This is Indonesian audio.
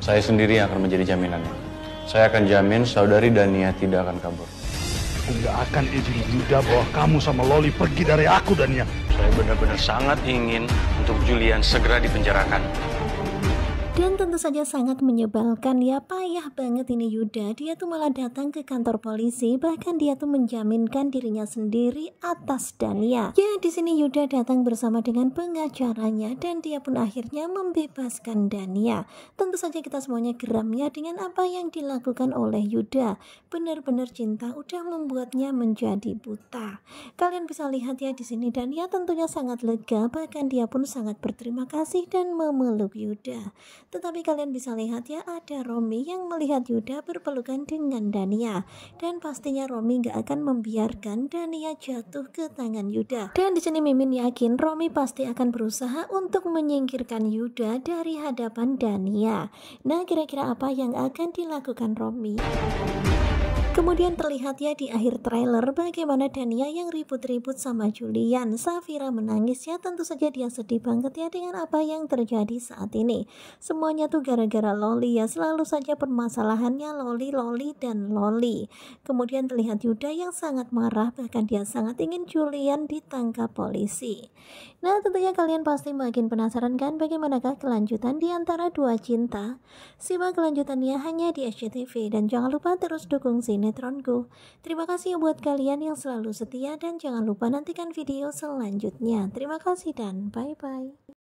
Saya sendiri yang akan menjadi jaminannya. Saya akan jamin saudari Dania tidak akan kabur. Aku nggak akan izin Yuda bahwa kamu sama Loli pergi dari aku, Dania. Saya benar-benar sangat ingin untuk Julian segera dipenjarakan. Dan tentu saja sangat menyebalkan ya payah banget ini Yuda Dia tuh malah datang ke kantor polisi Bahkan dia tuh menjaminkan dirinya sendiri atas Dania Ya di sini Yuda datang bersama dengan pengacaranya Dan dia pun akhirnya membebaskan Dania Tentu saja kita semuanya geram ya dengan apa yang dilakukan oleh Yuda Benar-benar cinta udah membuatnya menjadi buta Kalian bisa lihat ya di sini Dania tentunya sangat lega Bahkan dia pun sangat berterima kasih dan memeluk Yuda tetapi kalian bisa lihat ya ada Romi yang melihat Yuda berpelukan dengan Dania. Dan pastinya Romi gak akan membiarkan Dania jatuh ke tangan Yuda. Dan di sini Mimin yakin Romi pasti akan berusaha untuk menyingkirkan Yuda dari hadapan Dania. Nah kira-kira apa yang akan dilakukan Romi? Kemudian terlihat ya di akhir trailer bagaimana Dania yang ribut-ribut sama Julian. Safira menangis ya tentu saja dia sedih banget ya dengan apa yang terjadi saat ini. Semuanya tuh gara-gara Loli ya selalu saja permasalahannya Loli, Loli, dan Loli. Kemudian terlihat Yuda yang sangat marah bahkan dia sangat ingin Julian ditangkap polisi. Nah tentunya kalian pasti makin penasaran kan bagaimanakah kelanjutan di antara dua cinta. Simak kelanjutannya hanya di SCTV dan jangan lupa terus dukung sini sinetronku. Terima kasih buat kalian yang selalu setia dan jangan lupa nantikan video selanjutnya. Terima kasih dan bye-bye.